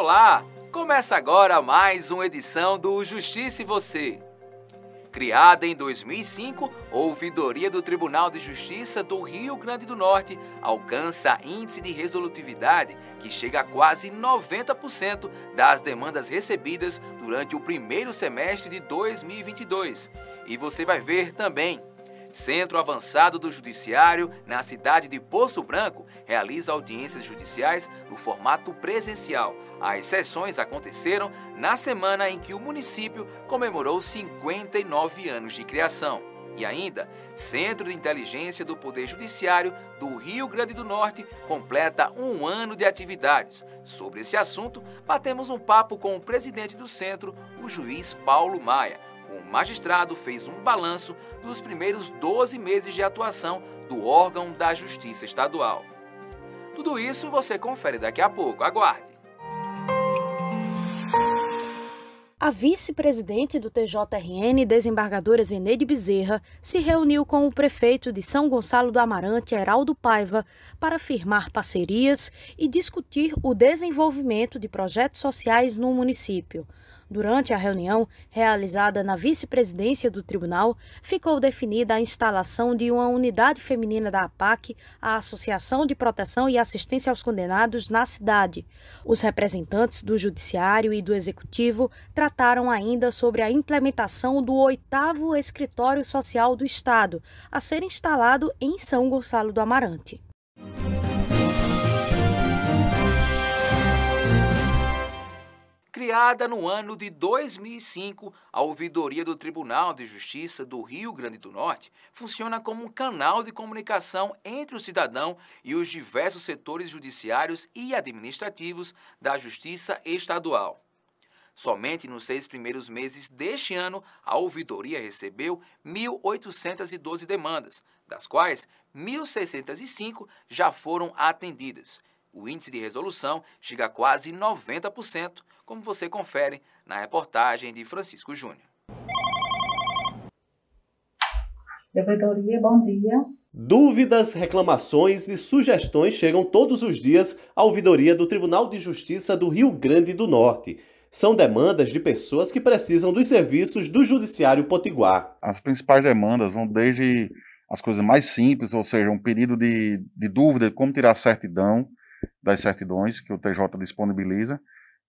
Olá! Começa agora mais uma edição do Justiça e Você. Criada em 2005, a ouvidoria do Tribunal de Justiça do Rio Grande do Norte alcança índice de resolutividade que chega a quase 90% das demandas recebidas durante o primeiro semestre de 2022. E você vai ver também Centro Avançado do Judiciário, na cidade de Poço Branco, realiza audiências judiciais no formato presencial. As sessões aconteceram na semana em que o município comemorou 59 anos de criação. E ainda, Centro de Inteligência do Poder Judiciário do Rio Grande do Norte completa um ano de atividades. Sobre esse assunto, batemos um papo com o presidente do centro, o juiz Paulo Maia o magistrado fez um balanço dos primeiros 12 meses de atuação do órgão da Justiça Estadual. Tudo isso você confere daqui a pouco, aguarde! A vice-presidente do TJRN, desembargadora Zeneide Bezerra, se reuniu com o prefeito de São Gonçalo do Amarante, Heraldo Paiva, para firmar parcerias e discutir o desenvolvimento de projetos sociais no município. Durante a reunião, realizada na vice-presidência do tribunal, ficou definida a instalação de uma unidade feminina da APAC, a Associação de Proteção e Assistência aos Condenados, na cidade. Os representantes do Judiciário e do Executivo trataram ainda sobre a implementação do oitavo Escritório Social do Estado, a ser instalado em São Gonçalo do Amarante. criada no ano de 2005, a Ouvidoria do Tribunal de Justiça do Rio Grande do Norte funciona como um canal de comunicação entre o cidadão e os diversos setores judiciários e administrativos da Justiça Estadual. Somente nos seis primeiros meses deste ano, a ouvidoria recebeu 1.812 demandas, das quais 1.605 já foram atendidas. O índice de resolução chega a quase 90%, como você confere na reportagem de Francisco Júnior. Ouvidoria, bom dia. Dúvidas, reclamações e sugestões chegam todos os dias à ouvidoria do Tribunal de Justiça do Rio Grande do Norte. São demandas de pessoas que precisam dos serviços do Judiciário Potiguar. As principais demandas vão desde as coisas mais simples, ou seja, um pedido de, de dúvida de como tirar a certidão das certidões que o TJ disponibiliza,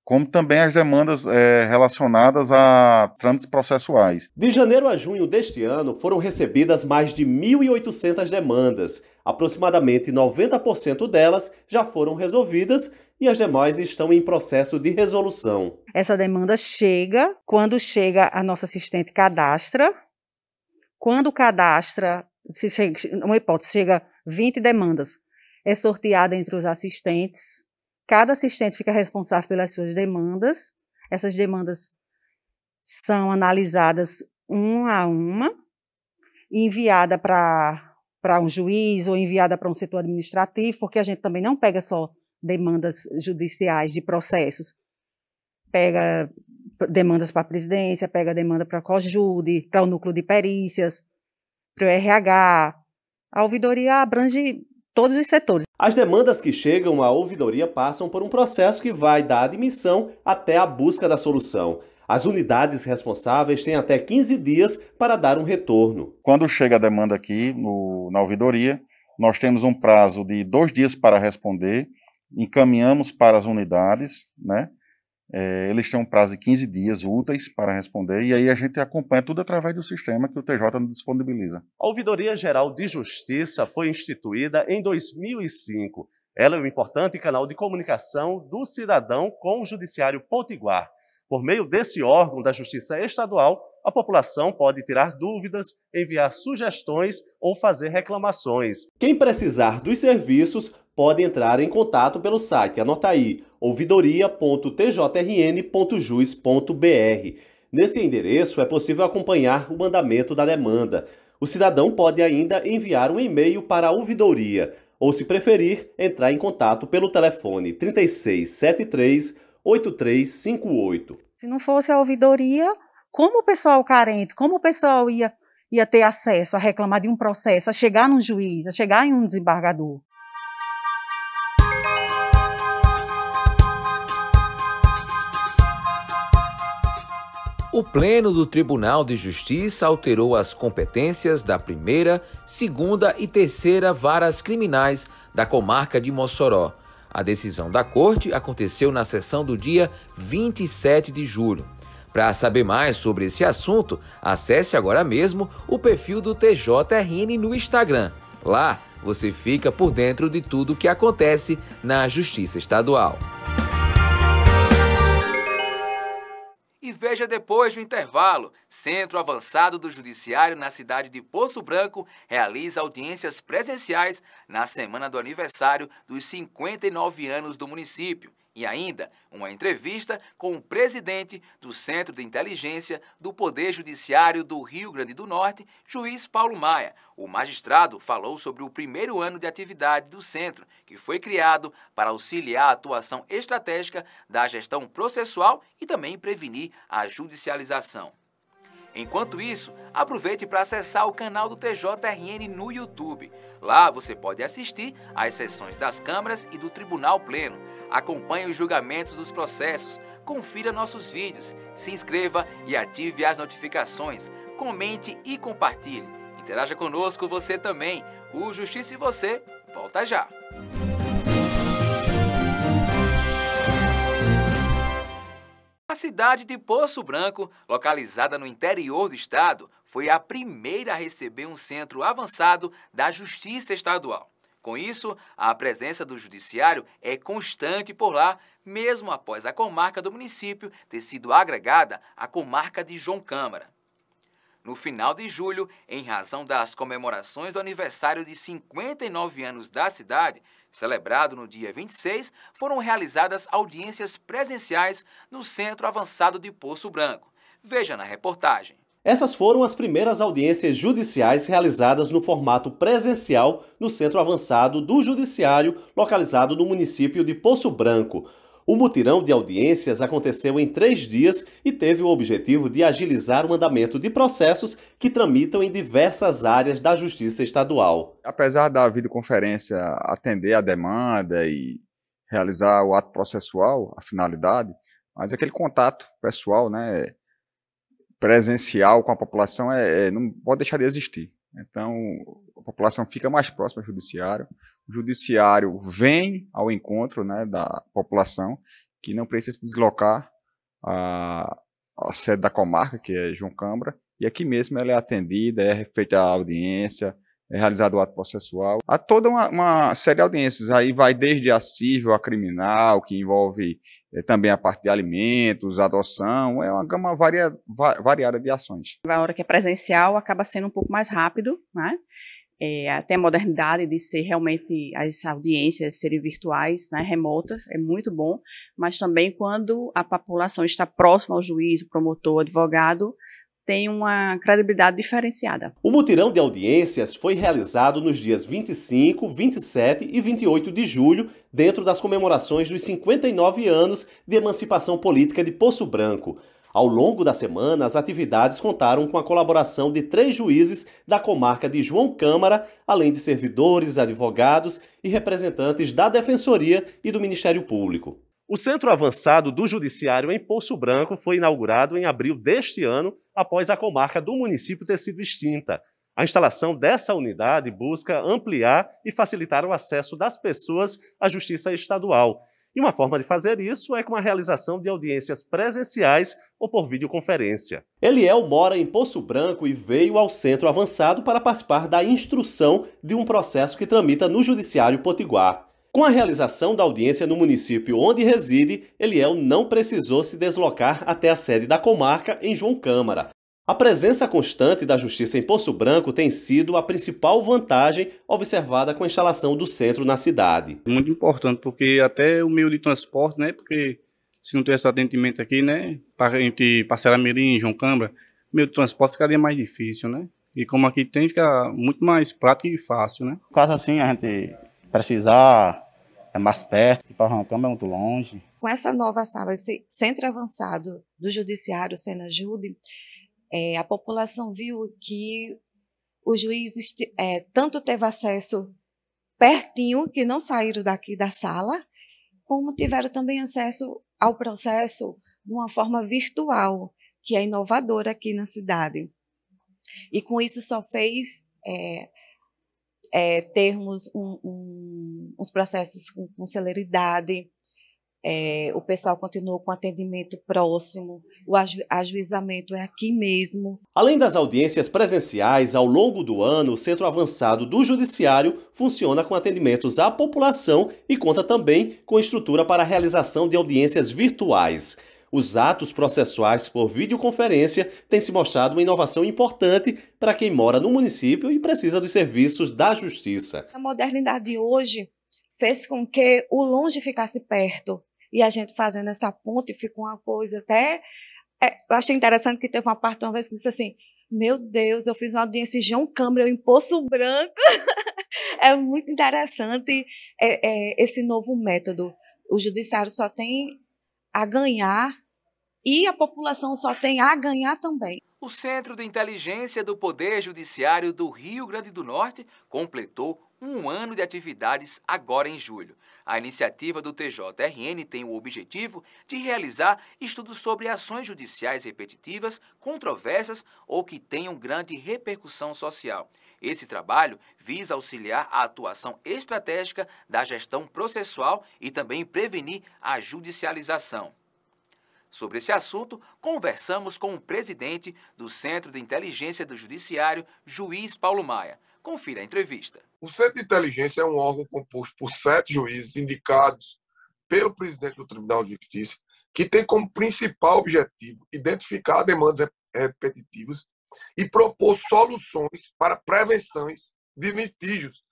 como também as demandas é, relacionadas a trâmites processuais. De janeiro a junho deste ano, foram recebidas mais de 1.800 demandas. Aproximadamente 90% delas já foram resolvidas e as demais estão em processo de resolução. Essa demanda chega, quando chega a nossa assistente cadastra, quando cadastra, se chega, uma hipótese, chega 20 demandas, é sorteada entre os assistentes Cada assistente fica responsável pelas suas demandas. Essas demandas são analisadas uma a uma, enviada para um juiz ou enviada para um setor administrativo, porque a gente também não pega só demandas judiciais de processos. Pega demandas para a presidência, pega demanda para a COJUDE, para o núcleo de perícias, para o RH. A ouvidoria abrange todos os setores. As demandas que chegam à ouvidoria passam por um processo que vai da admissão até a busca da solução. As unidades responsáveis têm até 15 dias para dar um retorno. Quando chega a demanda aqui no, na ouvidoria, nós temos um prazo de dois dias para responder, encaminhamos para as unidades, né? É, eles têm um prazo de 15 dias úteis para responder, e aí a gente acompanha tudo através do sistema que o TJ disponibiliza. A Ouvidoria Geral de Justiça foi instituída em 2005. Ela é um importante canal de comunicação do cidadão com o Judiciário Potiguar. Por meio desse órgão da Justiça Estadual, a população pode tirar dúvidas, enviar sugestões ou fazer reclamações. Quem precisar dos serviços pode entrar em contato pelo site, anota aí, ouvidoria.tjrn.jus.br. Nesse endereço é possível acompanhar o andamento da demanda. O cidadão pode ainda enviar um e-mail para a ouvidoria ou, se preferir, entrar em contato pelo telefone 3673 8358. Se não fosse a ouvidoria, como o pessoal carente, como o pessoal ia, ia ter acesso a reclamar de um processo, a chegar num juiz, a chegar em um desembargador? O Pleno do Tribunal de Justiça alterou as competências da primeira, segunda e terceira varas criminais da comarca de Mossoró. A decisão da Corte aconteceu na sessão do dia 27 de julho. Para saber mais sobre esse assunto, acesse agora mesmo o perfil do TJRN no Instagram. Lá você fica por dentro de tudo o que acontece na Justiça Estadual. E veja depois do intervalo. Centro Avançado do Judiciário na cidade de Poço Branco realiza audiências presenciais na semana do aniversário dos 59 anos do município e ainda uma entrevista com o presidente do Centro de Inteligência do Poder Judiciário do Rio Grande do Norte, juiz Paulo Maia. O magistrado falou sobre o primeiro ano de atividade do centro, que foi criado para auxiliar a atuação estratégica da gestão processual e também prevenir a judicialização. Enquanto isso, aproveite para acessar o canal do TJRN no YouTube. Lá você pode assistir às sessões das câmaras e do Tribunal Pleno. Acompanhe os julgamentos dos processos, confira nossos vídeos, se inscreva e ative as notificações, comente e compartilhe. Interaja conosco você também. O Justiça e Você volta já! A cidade de Poço Branco, localizada no interior do estado, foi a primeira a receber um centro avançado da Justiça Estadual. Com isso, a presença do Judiciário é constante por lá, mesmo após a comarca do município ter sido agregada à comarca de João Câmara no final de julho, em razão das comemorações do aniversário de 59 anos da cidade, celebrado no dia 26, foram realizadas audiências presenciais no Centro Avançado de Poço Branco. Veja na reportagem. Essas foram as primeiras audiências judiciais realizadas no formato presencial no Centro Avançado do Judiciário, localizado no município de Poço Branco. O mutirão de audiências aconteceu em três dias e teve o objetivo de agilizar o andamento de processos que tramitam em diversas áreas da Justiça Estadual. Apesar da videoconferência atender a demanda e realizar o ato processual, a finalidade, mas aquele contato pessoal, né, presencial com a população, é, é não pode deixar de existir. Então, a população fica mais próxima ao judiciário, judiciário vem ao encontro né, da população, que não precisa se deslocar à, à sede da comarca, que é João Câmara, e aqui mesmo ela é atendida, é feita a audiência, é realizado o ato processual. Há toda uma, uma série de audiências, aí vai desde a civil a criminal, que envolve é, também a parte de alimentos, adoção, é uma gama varia, va, variada de ações. A hora que é presencial acaba sendo um pouco mais rápido, né? é, até a modernidade de ser realmente as audiências serem virtuais, né, remotas, é muito bom, mas também quando a população está próxima ao juiz, promotor, advogado, tem uma credibilidade diferenciada. O mutirão de audiências foi realizado nos dias 25, 27 e 28 de julho, dentro das comemorações dos 59 anos de emancipação política de Poço Branco. Ao longo da semana, as atividades contaram com a colaboração de três juízes da comarca de João Câmara, além de servidores, advogados e representantes da Defensoria e do Ministério Público. O Centro Avançado do Judiciário em Poço Branco foi inaugurado em abril deste ano, após a comarca do município ter sido extinta. A instalação dessa unidade busca ampliar e facilitar o acesso das pessoas à justiça estadual e uma forma de fazer isso é com a realização de audiências presenciais ou por videoconferência. Eliel mora em Poço Branco e veio ao Centro Avançado para participar da instrução de um processo que tramita no Judiciário Potiguar. Com a realização da audiência no município onde reside, Eliel não precisou se deslocar até a sede da comarca em João Câmara, a presença constante da justiça em Poço Branco tem sido a principal vantagem observada com a instalação do centro na cidade. Muito importante, porque até o meio de transporte, né? Porque se não tivesse atendimento aqui, né? Entre Parcela Mirim e João Câmara, o meio de transporte ficaria mais difícil, né? E como aqui tem, fica muito mais prático e fácil, né? Caso assim a gente precisar, é mais perto, para João Câmara é muito longe. Com essa nova sala, esse centro avançado do Judiciário, Sena Jude, é, a população viu que os juízes é, tanto teve acesso pertinho, que não saíram daqui da sala, como tiveram também acesso ao processo de uma forma virtual, que é inovadora aqui na cidade. E com isso só fez é, é, termos um, um, uns processos com, com celeridade, é, o pessoal continuou com atendimento próximo, o aju ajuizamento é aqui mesmo. Além das audiências presenciais, ao longo do ano, o Centro Avançado do Judiciário funciona com atendimentos à população e conta também com estrutura para a realização de audiências virtuais. Os atos processuais por videoconferência têm se mostrado uma inovação importante para quem mora no município e precisa dos serviços da justiça. A modernidade hoje fez com que o longe ficasse perto e a gente fazendo essa ponte fica uma coisa até. É, eu achei interessante que teve uma parte uma vez que disse assim: Meu Deus, eu fiz uma audiência em João Câmara, eu em Poço Branco. é muito interessante é, é, esse novo método. O judiciário só tem a ganhar e a população só tem a ganhar também o Centro de Inteligência do Poder Judiciário do Rio Grande do Norte completou um ano de atividades agora em julho. A iniciativa do TJRN tem o objetivo de realizar estudos sobre ações judiciais repetitivas, controversas ou que tenham grande repercussão social. Esse trabalho visa auxiliar a atuação estratégica da gestão processual e também prevenir a judicialização. Sobre esse assunto, conversamos com o presidente do Centro de Inteligência do Judiciário, juiz Paulo Maia. Confira a entrevista. O Centro de Inteligência é um órgão composto por sete juízes indicados pelo presidente do Tribunal de Justiça, que tem como principal objetivo identificar demandas repetitivas e propor soluções para prevenções de litígios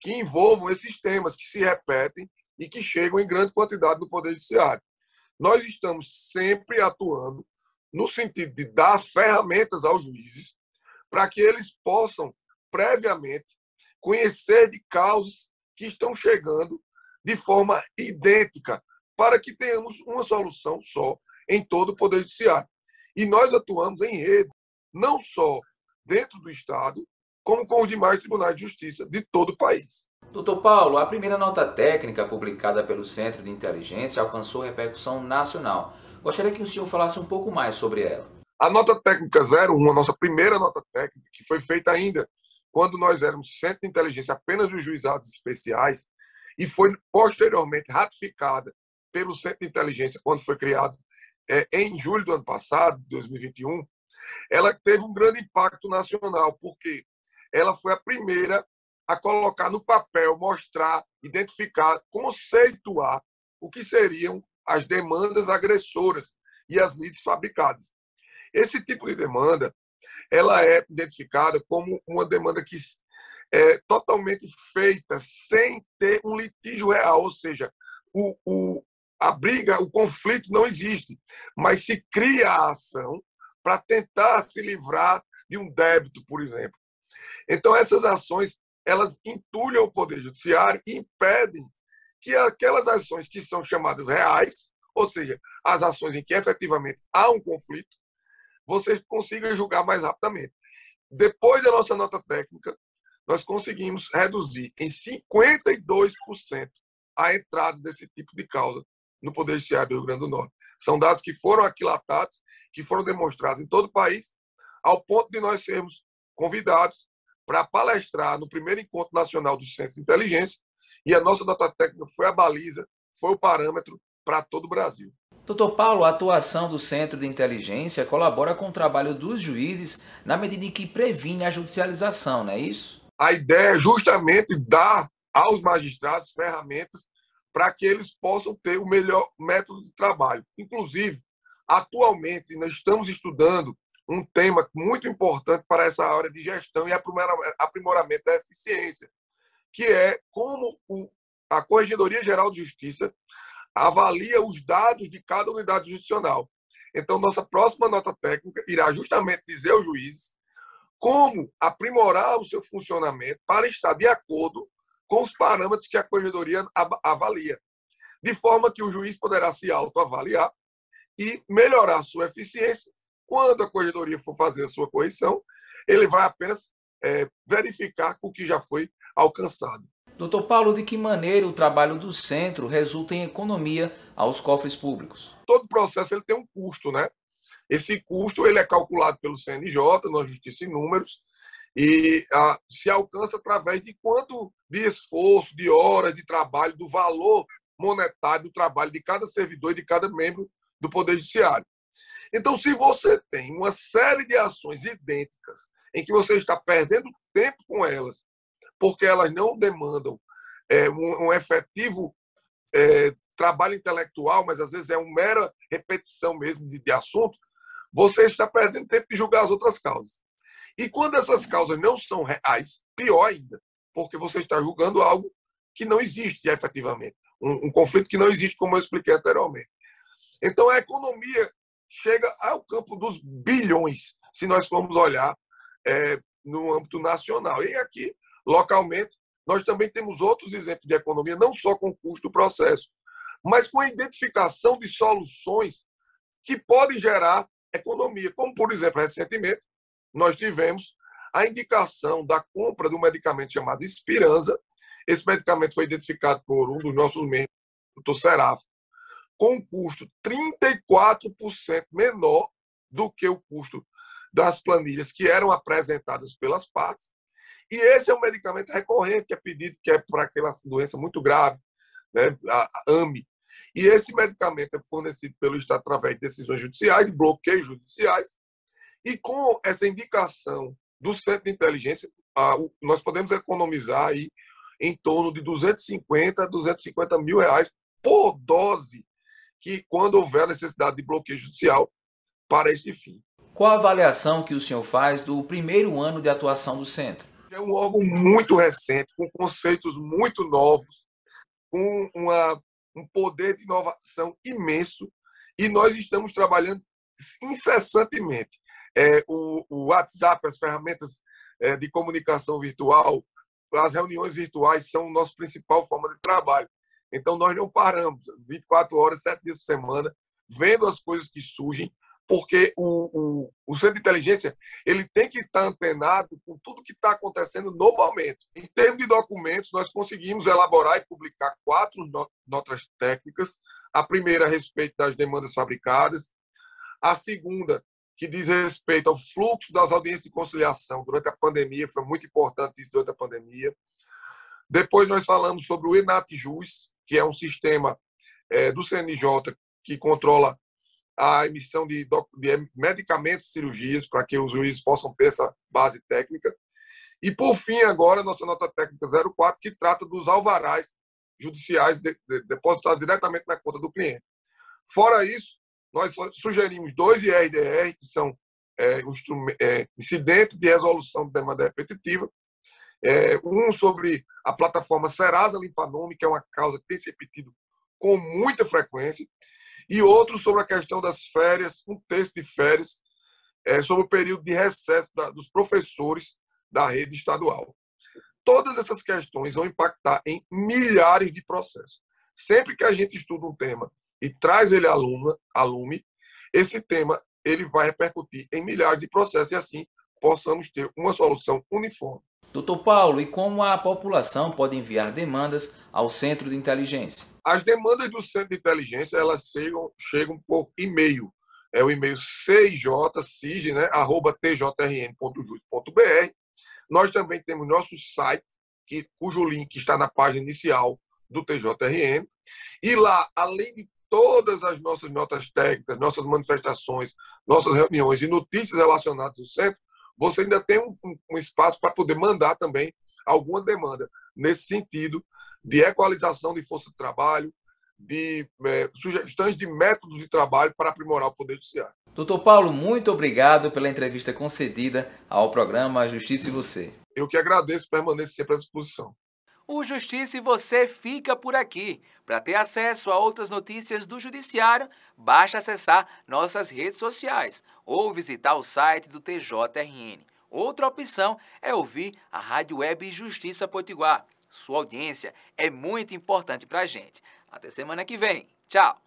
que envolvam esses temas que se repetem e que chegam em grande quantidade no Poder Judiciário. Nós estamos sempre atuando no sentido de dar ferramentas aos juízes para que eles possam, previamente, conhecer de causas que estão chegando de forma idêntica, para que tenhamos uma solução só em todo o Poder Judiciário. E nós atuamos em rede, não só dentro do Estado, como com os demais tribunais de justiça de todo o país. Doutor Paulo, a primeira nota técnica publicada pelo Centro de Inteligência alcançou repercussão nacional. Gostaria que o senhor falasse um pouco mais sobre ela. A nota técnica 01, a nossa primeira nota técnica, que foi feita ainda quando nós éramos Centro de Inteligência apenas dos juizados especiais, e foi posteriormente ratificada pelo Centro de Inteligência quando foi criado é, em julho do ano passado, 2021, ela teve um grande impacto nacional, porque ela foi a primeira a colocar no papel, mostrar, identificar, conceituar o que seriam as demandas agressoras e as lides fabricadas. Esse tipo de demanda, ela é identificada como uma demanda que é totalmente feita sem ter um litígio real, ou seja, o, o a briga, o conflito não existe, mas se cria a ação para tentar se livrar de um débito, por exemplo. Então, essas ações elas entulham o Poder Judiciário e impedem que aquelas ações que são chamadas reais, ou seja, as ações em que efetivamente há um conflito, vocês consigam julgar mais rapidamente. Depois da nossa nota técnica, nós conseguimos reduzir em 52% a entrada desse tipo de causa no Poder Judiciário do Rio Grande do Norte. São dados que foram aquilatados, que foram demonstrados em todo o país, ao ponto de nós sermos convidados para palestrar no primeiro encontro nacional do Centro de inteligência e a nossa nota técnica foi a baliza, foi o parâmetro para todo o Brasil. Doutor Paulo, a atuação do Centro de Inteligência colabora com o trabalho dos juízes na medida em que previne a judicialização, não é isso? A ideia é justamente dar aos magistrados ferramentas para que eles possam ter o melhor método de trabalho. Inclusive, atualmente, nós estamos estudando um tema muito importante para essa área de gestão e aprimoramento da eficiência, que é como a Corregedoria Geral de Justiça avalia os dados de cada unidade judicial. Então, nossa próxima nota técnica irá justamente dizer aos juízes como aprimorar o seu funcionamento para estar de acordo com os parâmetros que a corregedoria avalia, de forma que o juiz poderá se autoavaliar e melhorar sua eficiência quando a corredoria for fazer a sua correção, ele vai apenas é, verificar o que já foi alcançado. Doutor Paulo, de que maneira o trabalho do centro resulta em economia aos cofres públicos? Todo processo ele tem um custo, né? Esse custo ele é calculado pelo CNJ, na Justiça em Números, e a, se alcança através de quanto de esforço, de horas de trabalho, do valor monetário do trabalho de cada servidor e de cada membro do Poder Judiciário. Então, se você tem uma série de ações idênticas em que você está perdendo tempo com elas, porque elas não demandam é, um, um, efetivo é, trabalho intelectual, mas às vezes é uma mera repetição mesmo de, de você está perdendo tempo de julgar as outras causas. E quando essas causas não são reais, pior ainda, porque você está julgando algo que não existe efetivamente, um, um conflito que não existe, como eu expliquei anteriormente. Então, a economia chega ao campo dos bilhões, se nós formos olhar é, no âmbito nacional. E aqui, localmente, nós também temos outros exemplos de economia, não só com o custo do processo, mas com a identificação de soluções que podem gerar economia. Como, por exemplo, recentemente, nós tivemos a indicação da compra de um medicamento chamado Espiranza. Esse medicamento foi identificado por um dos nossos membros, o Dr. Serafo, com um custo 34% menor do que o custo das planilhas que eram apresentadas pelas partes. E esse é um medicamento recorrente, que é pedido, que é para aquela doença muito grave, né, a AMI. E esse medicamento é fornecido pelo Estado através de decisões judiciais, de bloqueios judiciais. E com essa indicação do Centro de Inteligência, nós podemos economizar aí em torno de 250 a 250 mil reais por dose que quando houver necessidade de bloqueio judicial para este fim. Qual a avaliação que o senhor faz do primeiro ano de atuação do centro? É um órgão muito recente, com conceitos muito novos, com uma, um poder de inovação imenso, e nós estamos trabalhando incessantemente. É, o, o, WhatsApp, as ferramentas é, de comunicação virtual, as reuniões virtuais são a nossa principal forma de trabalho. Então, nós não paramos 24 horas, 7 dias por semana, vendo as coisas que surgem, porque o, o, o centro de inteligência ele tem que estar antenado com tudo que está acontecendo no momento. Em termos de documentos, nós conseguimos elaborar e publicar quatro notas técnicas. A primeira a respeito das demandas fabricadas, a segunda que diz respeito ao fluxo das audiências de conciliação durante a pandemia, foi muito importante isso durante a pandemia. Depois nós falamos sobre o ENAT Jus, que é um sistema é, do CNJ que controla a emissão de, de é, medicamentos e cirurgias para que os juízes possam ter essa base técnica. E, por fim, agora, nossa nota técnica 04, que trata dos alvarás judiciais de, de, depositados diretamente na conta do cliente. Fora isso, nós sugerimos dois IRDR, que são é, é incidentes de resolução de demanda repetitiva, é, um sobre a plataforma Serasa Limpa Nome, que é uma causa que tem se repetido com muita frequência, e outro sobre a questão das férias, um texto de férias, é, sobre o período de recesso da, dos professores da rede estadual. Todas essas questões vão impactar em milhares de processos. Sempre que a gente estuda um tema e traz ele aluna, alume, esse tema ele vai repercutir em milhares de processos e assim possamos ter uma solução uniforme Doutor Paulo, e como a população pode enviar demandas ao Centro de Inteligência? As demandas do Centro de Inteligência elas chegam, chegam por e-mail. É o e-mail cjcig, né, arroba tjrn.jus.br. Nós também temos nosso site, que, cujo link está na página inicial do TJRN. E lá, além de todas as nossas notas técnicas, nossas manifestações, nossas reuniões e notícias relacionadas ao centro, você ainda tem um, um espaço para poder mandar também alguma demanda nesse sentido de equalização de força de trabalho, de é, sugestões de métodos de trabalho para aprimorar o Poder Judiciário. Doutor Paulo, muito obrigado pela entrevista concedida ao programa Justiça e Você. Eu que agradeço permanecer sempre à disposição. O Justiça e você fica por aqui. Para ter acesso a outras notícias do Judiciário, basta acessar nossas redes sociais ou visitar o site do TJRN. Outra opção é ouvir a Rádio Web Justiça Potiguar. Sua audiência é muito importante para a gente. Até semana que vem. Tchau!